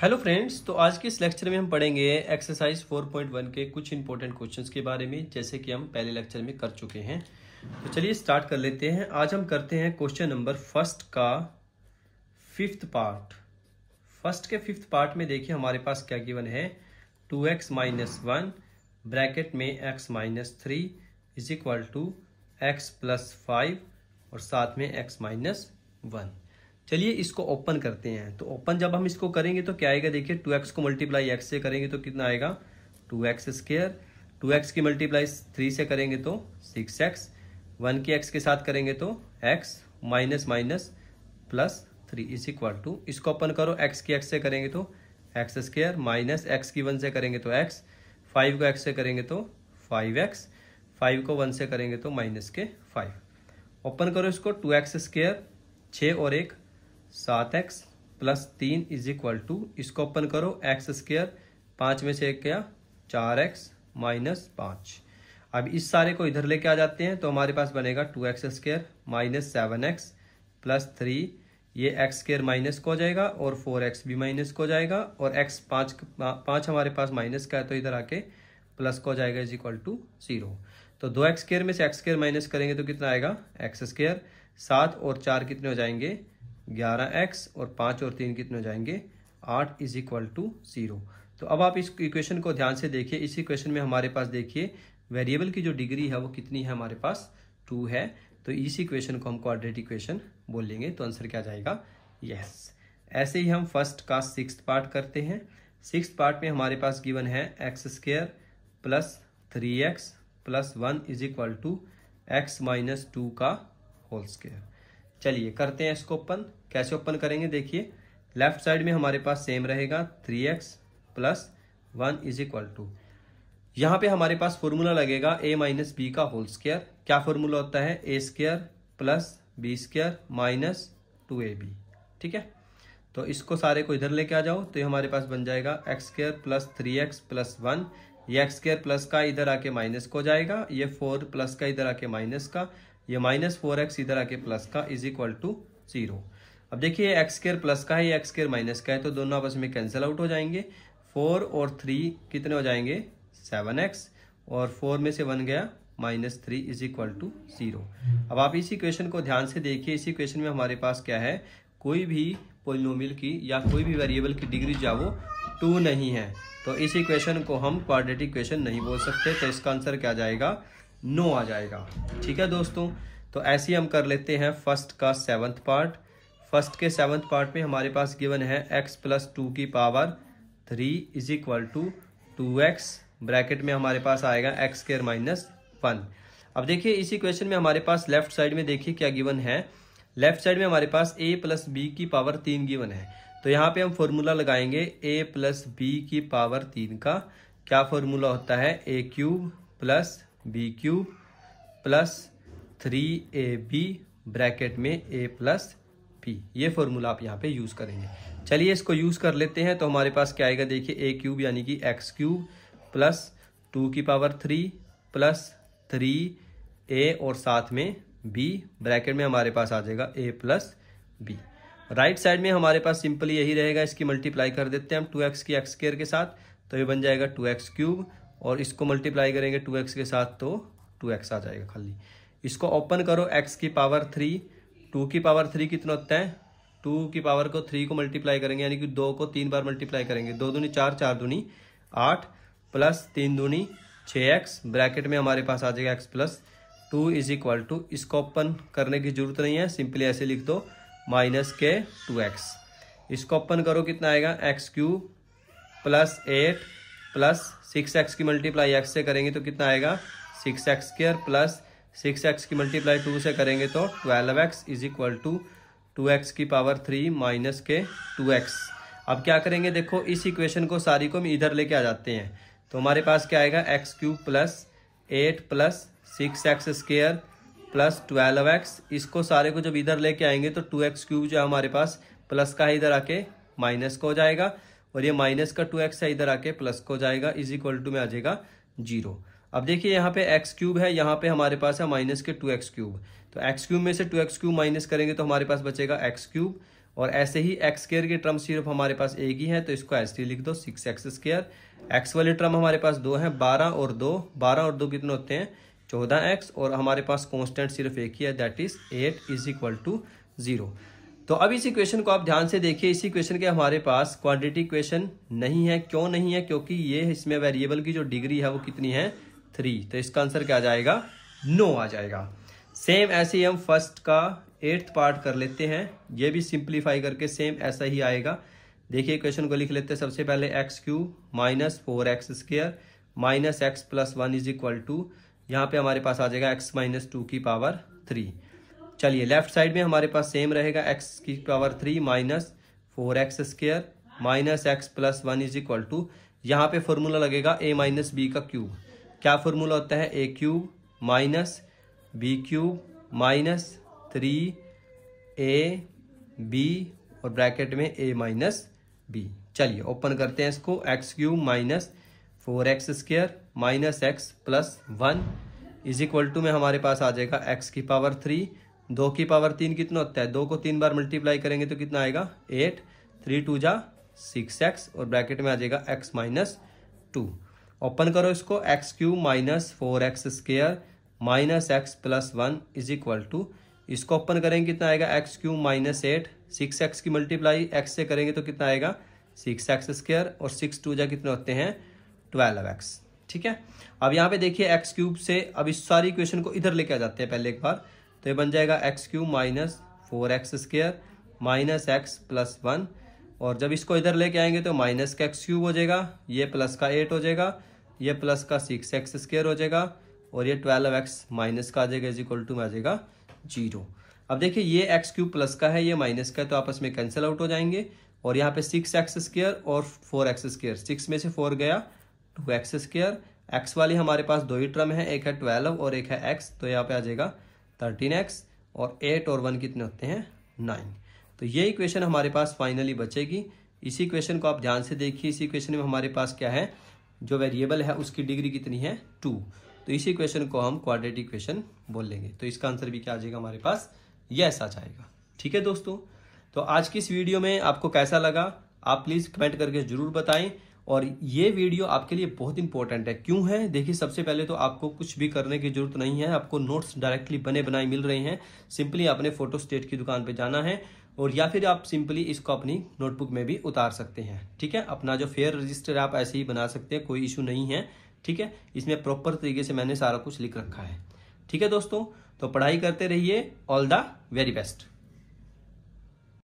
hello friends तो आज के इस लेक्चर में हम पढ़ेंगे एक्सरसाइज 4.1 के कुछ इंपॉर्टेंट क्वेश्चंस के बारे में जैसे कि हम पहले लेक्चर में कर चुके हैं तो चलिए स्टार्ट कर लेते हैं आज हम करते हैं क्वेश्चन नंबर फर्स्ट का फिफ्थ पार्ट फर्स्ट के फिफ्थ पार्ट में देखिए हमारे पास क्या गिवन है two x minus one bracket में x minus three is equal to x plus five और साथ में एक्स माइनस वन चलिए इसको ओपन करते हैं तो ओपन जब हम इसको करेंगे तो क्या आएगा देखिए टू एक्स को मल्टीप्लाई एक्स से करेंगे तो कितना आएगा two x square two x की मल्टीप्लाई थ्री से करेंगे तो सिक्स एक्स वन के एक्स के साथ करेंगे तो x minus minus plus three is equal to इसको ओपन करो एक्स की एक्स से करेंगे तो एक्स स्केयर माइनस एक्स की वन से करेंगे तो एक्स फाइव को एक्स से करेंगे तो फाइव एक्स फाइव को वन से करेंगे तो माइनस के फाइव ओपन करो इसको टू एक्स स्क्र छः और एक सात एक्स प्लस तीन इज इक्वल टू इसको ओपन करो एक्स स्क्र पाँच में से एक क्या चार एक्स माइनस पाँच अब इस सारे को इधर लेके आ जाते हैं तो हमारे पास बनेगा two x square minus seven x plus three ये एक्स स्क्र माइनस को हो जाएगा और फोर एक्स भी माइनस को हो जाएगा और एक्स पाँच पाँच हमारे पास माइनस का है तो इधर आके प्लस को हो जाएगा इज इक्वल टू जीरो तो दो एक्स स्क्र में से एक्स स्क्र माइनस करेंगे तो कितना आएगा एक्स स्क्र सात और चार कितने हो जाएंगे ग्यारह एक्स और पाँच और तीन कितने हो जाएंगे आठ इज इक्वल टू ज़ीरो तो अब आप इस इक्वेशन को ध्यान से देखिए इस इक्वेशन में हमारे पास देखिए वेरिएबल की जो डिग्री है वो कितनी है हमारे पास टू है तो इस इक्वेशन को हम क्वाड्रेट इक्वेशन बोलेंगे तो आंसर क्या जाएगा यस ऐसे ही हम फर्स्ट का सिक्स पार्ट करते हैं सिक्स पार्ट में हमारे पास गिवन है x square plus three x plus one is equal to x minus two का होल स्क्र चलिए करते हैं इसको ओपन कैसे ओपन करेंगे देखिए लेफ्ट साइड में हमारे पास सेम रहेगा three x plus one is equal to यहाँ पे हमारे पास फॉर्मूला लगेगा ए माइनस बी का होल स्केयर क्या फॉर्मूला होता है a square plus b square minus two a b ठीक है तो इसको सारे को इधर लेके आ जाओ तो ये हमारे पास बन जाएगा x square plus three x plus one ये एक्स स्केयर प्लस का इधर आके माइनस को जाएगा ये फोर प्लस का इधर आके माइनस का ये माइनस फोर एक्स इधर आके प्लस का इज इक्वल टू जीरो अब देखिए एक्स स्केयर प्लस का है या एक्स स्केयर माइनस का है तो दोनों आपस में कैंसिल आउट हो जाएंगे फोर और थ्री कितने हो जाएंगे सेवन एक्स और फोर में से वन गया minus three is equal to zero अब आप इसी क्वेश्चन को ध्यान से देखिए इसी क्वेश्चन में हमारे पास क्या है कोई भी पोलिनोमियल की या कोई भी वेरिएबल की डिग्री जो वो टू नहीं है तो इसी क्वेश्चन को हम क्वाड्रेटिक क्वेश्चन नहीं बोल सकते तो इसका आंसर क्या जाएगा नो आ जाएगा ठीक है दोस्तों तो ऐसे ही हम कर लेते हैं फर्स्ट का सेवन्थ पार्ट फर्स्ट के सेवन्थ पार्ट में हमारे पास गिवन है एक्स प्लस टू की power three is equal to two x bracket में हमारे पास आएगा एक्स स्केयर माइनस वन अब देखिए इसी क्वेश्चन में हमारे पास लेफ्ट साइड में देखिए क्या गिवन है लेफ्ट साइड में हमारे पास ए प्लस बी की पावर तीन गिवन है तो यहाँ पे हम फॉर्मूला लगाएंगे ए प्लस बी की पावर तीन का क्या फॉर्मूला होता है a cube plus b cube plus three a b bracket में ए प्लस पी ये फॉर्मूला आप यहाँ पे यूज़ करेंगे चलिए इसको यूज़ कर लेते हैं तो हमारे पास क्या आएगा देखिए ए क्यूब यानी कि एक्स क्यूब प्लस टू की power three plus three a और साथ में बी ब्रैकेट में हमारे पास आ जाएगा a plus b right side में हमारे पास सिंपली यही रहेगा इसकी मल्टीप्लाई कर देते हैं हम टू एक्स की एक्स केयर के साथ तो ये बन जाएगा टू एक्स क्यूब और इसको मल्टीप्लाई करेंगे टू एक्स के साथ तो टू एक्स आ जाएगा खाली इसको ओपन करो एक्स की पावर थ्री टू की पावर थ्री कितना होता है टू की पावर को थ्री को मल्टीप्लाई करेंगे यानी कि दो को तीन बार मल्टीप्लाई करेंगे दो दूनी चार चार दूनी आठ प्लस तीन दूनी छः एक्स ब्रैकेट में हमारे पास आ जाएगा x plus two is equal to इसको ओपन करने की जरूरत नहीं है सिंपली ऐसे लिख दो माइनस के टू एक्स इसको ओपन करो कितना आएगा x cube plus eight plus six x की मल्टीप्लाई एक्स से करेंगे तो कितना आएगा six x square plus six x की मल्टीप्लाई टू से करेंगे तो twelve x is equal to two x की पावर थ्री माइनस के टू एक्स अब क्या करेंगे देखो इस इक्वेशन को सारी को हम इधर लेके आ जाते हैं तो हमारे पास क्या आएगा x cube plus eight plus six x square plus twelve x इसको सारे को जब इधर लेके आएंगे तो टू एक्स क्यूब जो है हमारे पास प्लस का इधर आके माइनस का हो जाएगा और ये माइनस का टू एक्स है इधर आके प्लस को जाएगा इज इक्वल टू में आ जाएगा जीरो अब देखिए यहाँ पे एक्स क्यूब है यहाँ पे हमारे पास है माइनस के टू एक्स क्यूब तो एक्स क्यूब में से टू एक्स क्यूब माइनस करेंगे तो हमारे पास बचेगा एक्स क्यूब और ऐसे ही एक्स स्केयर के टर्म सिर्फ हमारे पास एक ही है तो इसको ऐसे ही लिख दो सिक्स एक्स स्केयर एक्स वाले टर्म हमारे पास दो है बारह और दो बारह और दो कितने होते हैं चौदह एक्स और हमारे पास कॉन्स्टेंट सिर्फ एक ही है that is eight is equal to zero तो अब इसी क्वेश्चन को आप ध्यान से देखिए इसी क्वेश्चन के हमारे पास क्वांटिटी क्वेश्चन नहीं है क्यों नहीं है क्योंकि ये इसमें वेरिएबल की जो डिग्री है वो कितनी है थ्री तो इसका आंसर क्या आ जाएगा नो आ जाएगा सेम ऐसे ही हम फर्स्ट का एट्थ पार्ट कर लेते हैं ये भी सिंप्लीफाई करके सेम ऐसा ही आएगा देखिए क्वेश्चन को लिख लेते हैं सबसे पहले x cube minus four x square minus x plus one is equal to यहाँ पे हमारे पास आ जाएगा एक्स माइनस टू की पावर थ्री चलिए लेफ्ट साइड में हमारे पास सेम रहेगा एक्स की power three minus four x square minus x plus one is equal to यहाँ पे फॉर्मूला लगेगा ए माइनस बी का क्यूब क्या फॉर्मूला होता है a cube minus b cube minus three a b और ब्रैकेट में ए माइनस बी चलिए ओपन करते हैं इसको x cube minus four x square minus x plus one is equal to में हमारे पास आ जाएगा एक्स की पावर थ्री दो की पावर तीन कितना होता है दो को तीन बार मल्टीप्लाई करेंगे तो कितना आएगा एट थ्री टू जा सिक्स एक्स और ब्रैकेट में आ जाएगा एक्स माइनस टू ओपन करो इसको x cube minus four x square minus x plus one is equal to इसको ओपन करेंगे कितना आएगा x cube minus eight six x की मल्टीप्लाई एक्स से करेंगे तो कितना आएगा सिक्स एक्स स्क्र और सिक्स टू जा कितने होते हैं ट्वेल्व एक्स ठीक है अब यहाँ पे देखिए एक्स क्यूब से अब इस सारी इक्वेशन को इधर लेके आ जाते हैं पहले एक बार तो ये बन जाएगा x cube minus four x square minus x plus one और जब इसको इधर लेके आएंगे तो माइनस का एक्स क्यूब हो जाएगा ये प्लस का एट हो जाएगा ये प्लस का सिक्स एक्स स्क्र हो जाएगा और ये ट्वेल्व एक्स माइनस का आ जाएगा इज इक्वल टू में आ जाएगा जीरो अब देखिए ये एक्स क्यूब प्लस का है ये माइनस का है तो आपस में कैंसिल आउट हो जाएंगे और यहाँ पे सिक्स एक्स स्क्र और फोर एक्स स्क्र सिक्स में से फोर गया टू एक्स स्क्र एक्स वाली हमारे पास दो ही ट्रम है एक है ट्वेल्व और एक है एक्स तो यहाँ पे आ जाएगा थर्टीन एक्स और एट और वन कितने होते हैं नाइन तो ये इक्वेशन हमारे पास फाइनली बचेगी इसी क्वेश्चन को आप ध्यान से देखिए इसी क्वेश्चन में हमारे पास क्या है जो वेरिएबल है उसकी डिग्री कितनी है टू तो इसी क्वेश्चन को हम क्वाड्रेटिक क्वेश्चन बोल लेंगे तो इसका आंसर भी क्या आ जाएगा हमारे पास यस आ जाएगा ठीक है दोस्तों तो आज की इस वीडियो में आपको कैसा लगा आप प्लीज़ कमेंट करके ज़रूर बताएं और ये वीडियो आपके लिए बहुत इंपॉर्टेंट है क्यों है देखिए सबसे पहले तो आपको कुछ भी करने की जरूरत नहीं है आपको नोट्स डायरेक्टली बने बनाए मिल रहे हैं सिंपली आपने फोटो स्टेट की दुकान पर जाना है और या फिर आप सिंपली इसको अपनी नोटबुक में भी उतार सकते हैं ठीक है अपना जो फेयर रजिस्टर आप ऐसे ही बना सकते हैं कोई इशू नहीं है ठीक है इसमें प्रॉपर तरीके से मैंने सारा कुछ लिख रखा है ठीक है दोस्तों तो पढ़ाई करते रहिए ऑल द वेरी बेस्ट